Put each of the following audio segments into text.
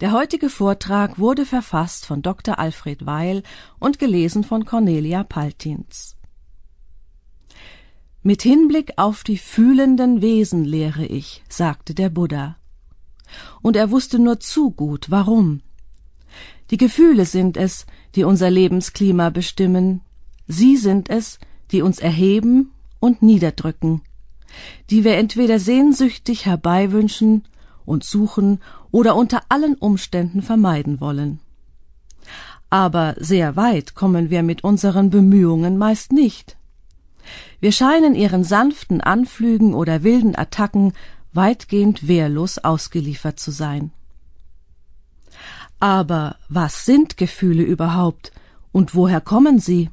Der heutige Vortrag wurde verfasst von Dr. Alfred Weil und gelesen von Cornelia Paltins. Mit Hinblick auf die fühlenden Wesen lehre ich, sagte der Buddha. Und er wusste nur zu gut, warum. Die Gefühle sind es, die unser Lebensklima bestimmen. Sie sind es, die uns erheben und niederdrücken, die wir entweder sehnsüchtig herbeiwünschen und suchen oder unter allen Umständen vermeiden wollen. Aber sehr weit kommen wir mit unseren Bemühungen meist nicht. Wir scheinen ihren sanften Anflügen oder wilden Attacken weitgehend wehrlos ausgeliefert zu sein. Aber was sind Gefühle überhaupt und woher kommen sie?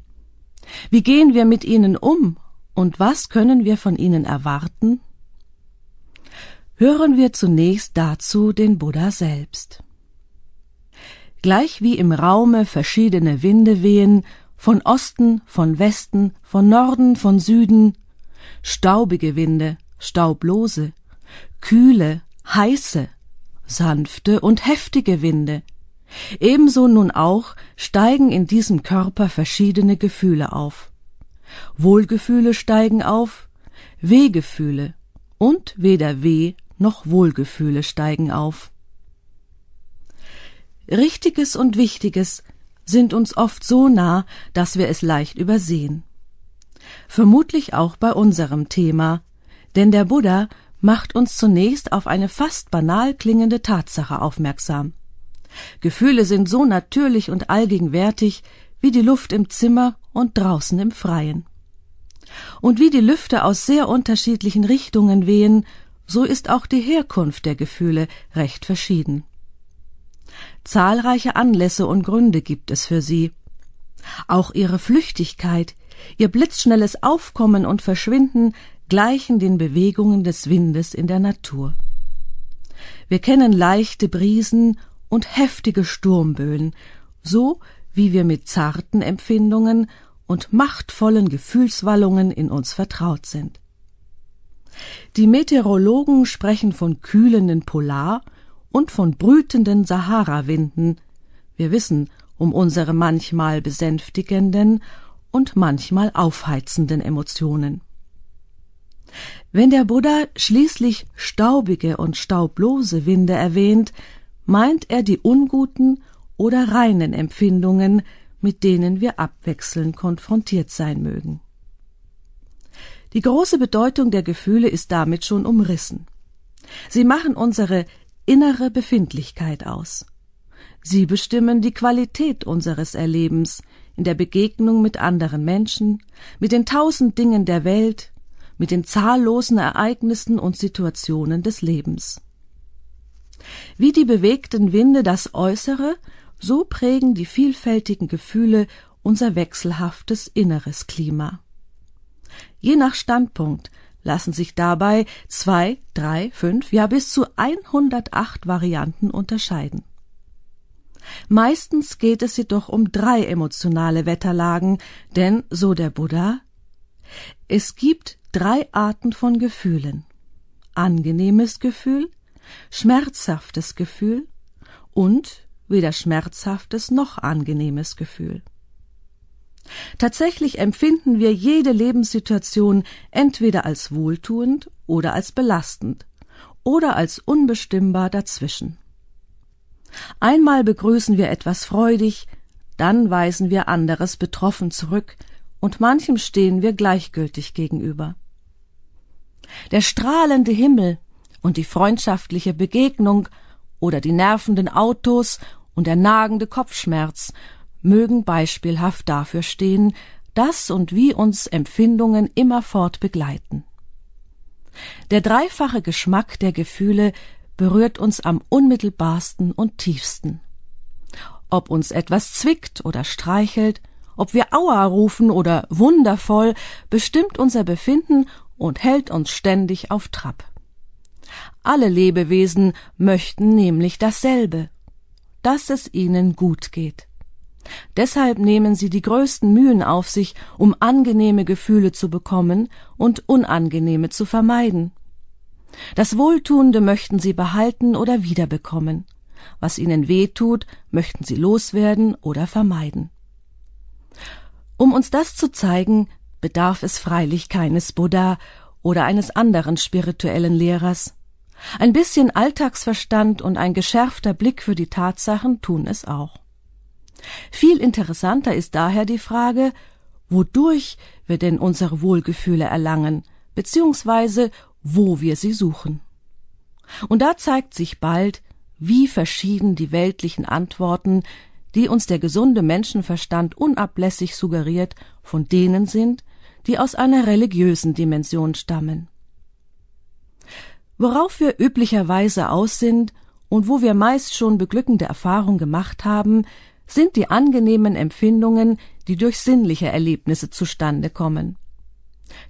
Wie gehen wir mit ihnen um und was können wir von ihnen erwarten? Hören wir zunächst dazu den Buddha selbst. Gleich wie im Raume verschiedene Winde wehen, von Osten, von Westen, von Norden, von Süden, staubige Winde, staublose, kühle, heiße, sanfte und heftige Winde. Ebenso nun auch steigen in diesem Körper verschiedene Gefühle auf. Wohlgefühle steigen auf, Wehgefühle und weder Weh noch Wohlgefühle steigen auf. Richtiges und Wichtiges sind uns oft so nah, dass wir es leicht übersehen. Vermutlich auch bei unserem Thema, denn der Buddha macht uns zunächst auf eine fast banal klingende Tatsache aufmerksam. Gefühle sind so natürlich und allgegenwärtig wie die Luft im Zimmer und draußen im Freien. Und wie die Lüfte aus sehr unterschiedlichen Richtungen wehen, so ist auch die Herkunft der Gefühle recht verschieden. Zahlreiche Anlässe und Gründe gibt es für sie. Auch ihre Flüchtigkeit, ihr blitzschnelles Aufkommen und Verschwinden gleichen den Bewegungen des Windes in der Natur. Wir kennen leichte Brisen und heftige Sturmböen, so wie wir mit zarten Empfindungen und machtvollen Gefühlswallungen in uns vertraut sind. Die Meteorologen sprechen von kühlenden Polar- und von brütenden Saharawinden. Wir wissen um unsere manchmal besänftigenden und manchmal aufheizenden Emotionen. Wenn der Buddha schließlich staubige und staublose Winde erwähnt, meint er die unguten oder reinen Empfindungen, mit denen wir abwechselnd konfrontiert sein mögen. Die große Bedeutung der Gefühle ist damit schon umrissen. Sie machen unsere innere Befindlichkeit aus. Sie bestimmen die Qualität unseres Erlebens in der Begegnung mit anderen Menschen, mit den tausend Dingen der Welt, mit den zahllosen Ereignissen und Situationen des Lebens. Wie die bewegten Winde das Äußere, so prägen die vielfältigen Gefühle unser wechselhaftes inneres Klima. Je nach Standpunkt lassen sich dabei zwei, drei, fünf, ja bis zu 108 Varianten unterscheiden. Meistens geht es jedoch um drei emotionale Wetterlagen, denn, so der Buddha, es gibt drei Arten von Gefühlen. Angenehmes Gefühl, schmerzhaftes Gefühl und weder schmerzhaftes noch angenehmes Gefühl. Tatsächlich empfinden wir jede Lebenssituation entweder als wohltuend oder als belastend oder als unbestimmbar dazwischen. Einmal begrüßen wir etwas freudig, dann weisen wir anderes betroffen zurück und manchem stehen wir gleichgültig gegenüber. Der strahlende Himmel und die freundschaftliche Begegnung oder die nervenden Autos und der nagende Kopfschmerz mögen beispielhaft dafür stehen, dass und wie uns Empfindungen immerfort begleiten. Der dreifache Geschmack der Gefühle berührt uns am unmittelbarsten und tiefsten. Ob uns etwas zwickt oder streichelt, ob wir Aua rufen oder wundervoll, bestimmt unser Befinden und hält uns ständig auf Trab. Alle Lebewesen möchten nämlich dasselbe, dass es ihnen gut geht. Deshalb nehmen sie die größten Mühen auf sich, um angenehme Gefühle zu bekommen und unangenehme zu vermeiden. Das Wohltuende möchten sie behalten oder wiederbekommen. Was ihnen weh tut, möchten sie loswerden oder vermeiden. Um uns das zu zeigen, bedarf es freilich keines Buddha oder eines anderen spirituellen Lehrers. Ein bisschen Alltagsverstand und ein geschärfter Blick für die Tatsachen tun es auch. Viel interessanter ist daher die Frage, wodurch wir denn unsere Wohlgefühle erlangen, beziehungsweise wo wir sie suchen. Und da zeigt sich bald, wie verschieden die weltlichen Antworten, die uns der gesunde Menschenverstand unablässig suggeriert, von denen sind, die aus einer religiösen Dimension stammen. Worauf wir üblicherweise aus sind und wo wir meist schon beglückende Erfahrungen gemacht haben, sind die angenehmen Empfindungen, die durch sinnliche Erlebnisse zustande kommen.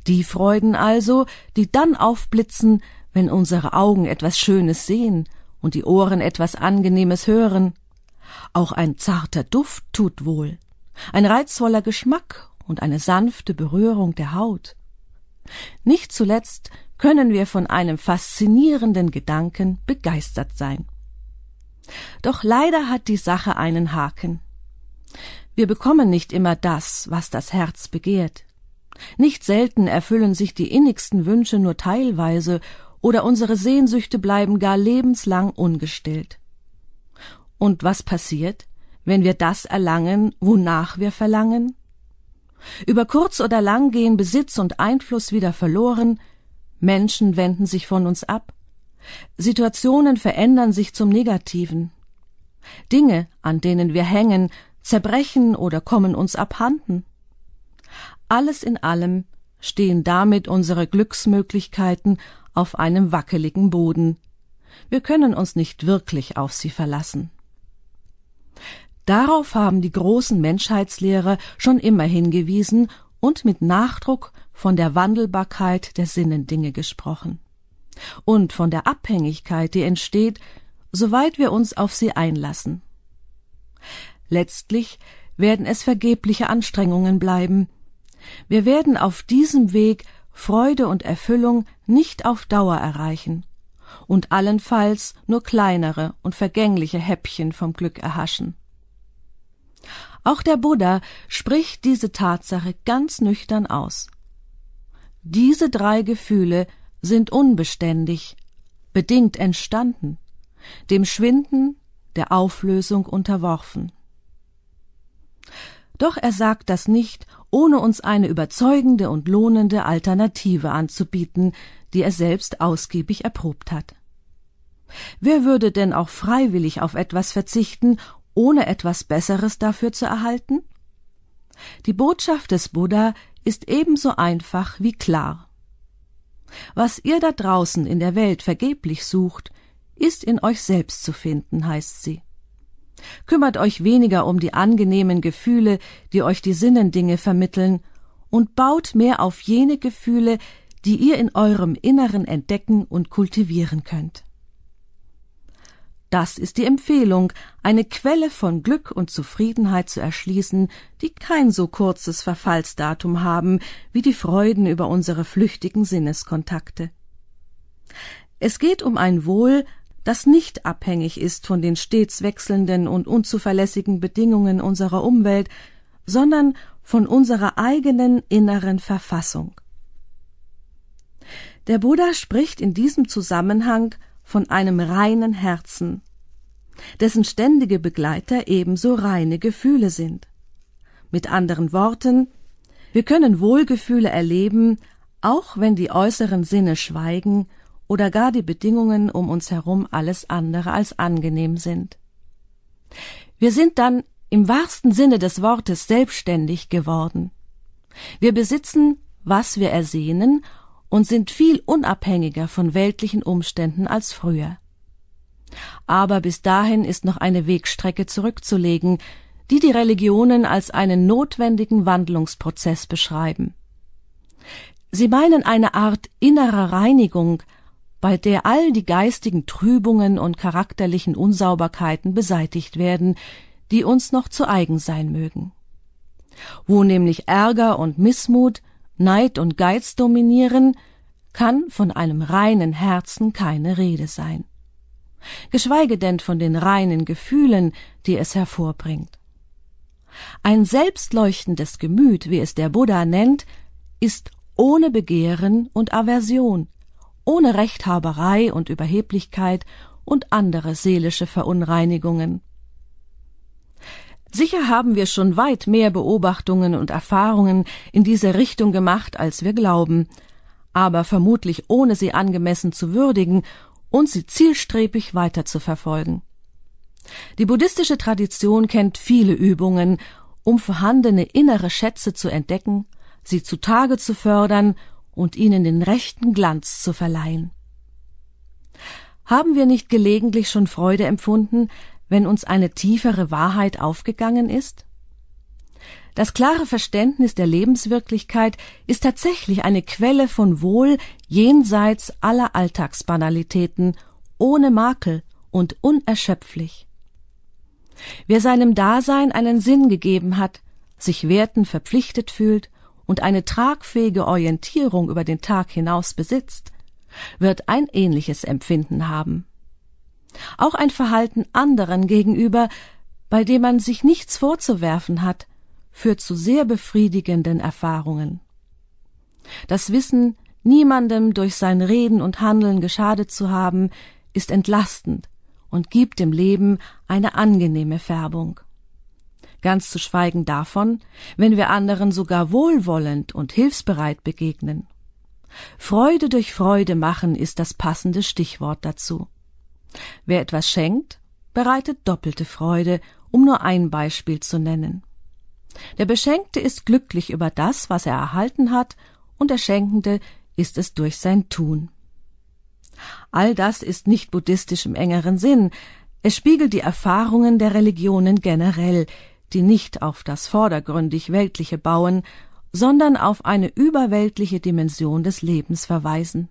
Die Freuden also, die dann aufblitzen, wenn unsere Augen etwas Schönes sehen und die Ohren etwas Angenehmes hören. Auch ein zarter Duft tut wohl, ein reizvoller Geschmack und eine sanfte Berührung der Haut. Nicht zuletzt können wir von einem faszinierenden Gedanken begeistert sein. Doch leider hat die Sache einen Haken. Wir bekommen nicht immer das, was das Herz begehrt. Nicht selten erfüllen sich die innigsten Wünsche nur teilweise oder unsere Sehnsüchte bleiben gar lebenslang ungestillt. Und was passiert, wenn wir das erlangen, wonach wir verlangen? Über kurz oder lang gehen Besitz und Einfluss wieder verloren, Menschen wenden sich von uns ab, Situationen verändern sich zum Negativen. Dinge, an denen wir hängen, zerbrechen oder kommen uns abhanden. Alles in allem stehen damit unsere Glücksmöglichkeiten auf einem wackeligen Boden. Wir können uns nicht wirklich auf sie verlassen. Darauf haben die großen Menschheitslehrer schon immer hingewiesen und mit Nachdruck von der Wandelbarkeit der Sinnendinge gesprochen und von der Abhängigkeit, die entsteht, soweit wir uns auf sie einlassen. Letztlich werden es vergebliche Anstrengungen bleiben. Wir werden auf diesem Weg Freude und Erfüllung nicht auf Dauer erreichen und allenfalls nur kleinere und vergängliche Häppchen vom Glück erhaschen. Auch der Buddha spricht diese Tatsache ganz nüchtern aus. Diese drei Gefühle sind unbeständig, bedingt entstanden, dem Schwinden, der Auflösung unterworfen. Doch er sagt das nicht, ohne uns eine überzeugende und lohnende Alternative anzubieten, die er selbst ausgiebig erprobt hat. Wer würde denn auch freiwillig auf etwas verzichten, ohne etwas Besseres dafür zu erhalten? Die Botschaft des Buddha ist ebenso einfach wie klar. Was ihr da draußen in der Welt vergeblich sucht, ist in euch selbst zu finden, heißt sie. Kümmert euch weniger um die angenehmen Gefühle, die euch die Sinnendinge vermitteln, und baut mehr auf jene Gefühle, die ihr in eurem Inneren entdecken und kultivieren könnt. Das ist die Empfehlung, eine Quelle von Glück und Zufriedenheit zu erschließen, die kein so kurzes Verfallsdatum haben wie die Freuden über unsere flüchtigen Sinneskontakte. Es geht um ein Wohl, das nicht abhängig ist von den stets wechselnden und unzuverlässigen Bedingungen unserer Umwelt, sondern von unserer eigenen inneren Verfassung. Der Buddha spricht in diesem Zusammenhang von einem reinen Herzen, dessen ständige Begleiter ebenso reine Gefühle sind. Mit anderen Worten, wir können Wohlgefühle erleben, auch wenn die äußeren Sinne schweigen oder gar die Bedingungen um uns herum alles andere als angenehm sind. Wir sind dann im wahrsten Sinne des Wortes selbstständig geworden. Wir besitzen, was wir ersehnen und sind viel unabhängiger von weltlichen Umständen als früher. Aber bis dahin ist noch eine Wegstrecke zurückzulegen, die die Religionen als einen notwendigen Wandlungsprozess beschreiben. Sie meinen eine Art innerer Reinigung, bei der all die geistigen Trübungen und charakterlichen Unsauberkeiten beseitigt werden, die uns noch zu eigen sein mögen. Wo nämlich Ärger und Missmut Neid und Geiz dominieren, kann von einem reinen Herzen keine Rede sein. Geschweige denn von den reinen Gefühlen, die es hervorbringt. Ein selbstleuchtendes Gemüt, wie es der Buddha nennt, ist ohne Begehren und Aversion, ohne Rechthaberei und Überheblichkeit und andere seelische Verunreinigungen. Sicher haben wir schon weit mehr Beobachtungen und Erfahrungen in diese Richtung gemacht, als wir glauben, aber vermutlich ohne sie angemessen zu würdigen und sie zielstrebig weiter zu verfolgen. Die buddhistische Tradition kennt viele Übungen, um vorhandene innere Schätze zu entdecken, sie zutage zu fördern und ihnen den rechten Glanz zu verleihen. Haben wir nicht gelegentlich schon Freude empfunden, wenn uns eine tiefere Wahrheit aufgegangen ist? Das klare Verständnis der Lebenswirklichkeit ist tatsächlich eine Quelle von Wohl jenseits aller Alltagsbanalitäten, ohne Makel und unerschöpflich. Wer seinem Dasein einen Sinn gegeben hat, sich Werten verpflichtet fühlt und eine tragfähige Orientierung über den Tag hinaus besitzt, wird ein ähnliches Empfinden haben auch ein Verhalten anderen gegenüber, bei dem man sich nichts vorzuwerfen hat, führt zu sehr befriedigenden Erfahrungen. Das Wissen, niemandem durch sein Reden und Handeln geschadet zu haben, ist entlastend und gibt dem Leben eine angenehme Färbung. Ganz zu schweigen davon, wenn wir anderen sogar wohlwollend und hilfsbereit begegnen. Freude durch Freude machen ist das passende Stichwort dazu. Wer etwas schenkt, bereitet doppelte Freude, um nur ein Beispiel zu nennen. Der Beschenkte ist glücklich über das, was er erhalten hat, und der Schenkende ist es durch sein Tun. All das ist nicht buddhistisch im engeren Sinn, es spiegelt die Erfahrungen der Religionen generell, die nicht auf das vordergründig Weltliche bauen, sondern auf eine überweltliche Dimension des Lebens verweisen.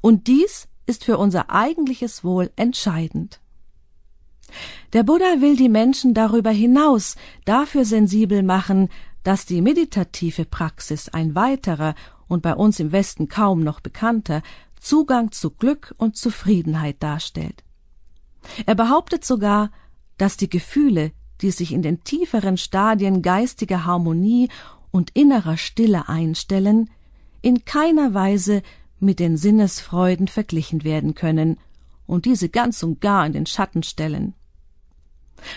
Und dies ist für unser eigentliches Wohl entscheidend. Der Buddha will die Menschen darüber hinaus dafür sensibel machen, dass die meditative Praxis ein weiterer und bei uns im Westen kaum noch bekannter Zugang zu Glück und Zufriedenheit darstellt. Er behauptet sogar, dass die Gefühle, die sich in den tieferen Stadien geistiger Harmonie und innerer Stille einstellen, in keiner Weise mit den Sinnesfreuden verglichen werden können und diese ganz und gar in den Schatten stellen.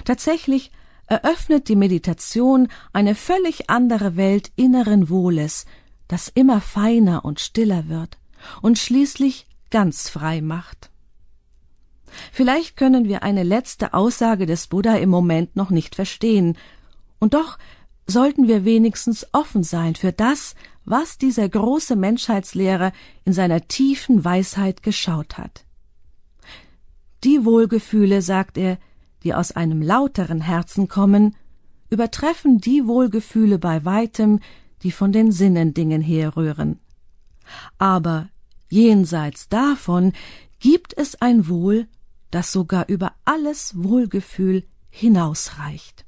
Tatsächlich eröffnet die Meditation eine völlig andere Welt inneren Wohles, das immer feiner und stiller wird und schließlich ganz frei macht. Vielleicht können wir eine letzte Aussage des Buddha im Moment noch nicht verstehen, und doch sollten wir wenigstens offen sein für das, was dieser große Menschheitslehrer in seiner tiefen Weisheit geschaut hat. Die Wohlgefühle, sagt er, die aus einem lauteren Herzen kommen, übertreffen die Wohlgefühle bei weitem, die von den Sinnendingen herrühren. Aber jenseits davon gibt es ein Wohl, das sogar über alles Wohlgefühl hinausreicht.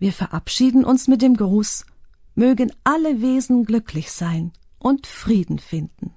Wir verabschieden uns mit dem Gruß, mögen alle Wesen glücklich sein und Frieden finden.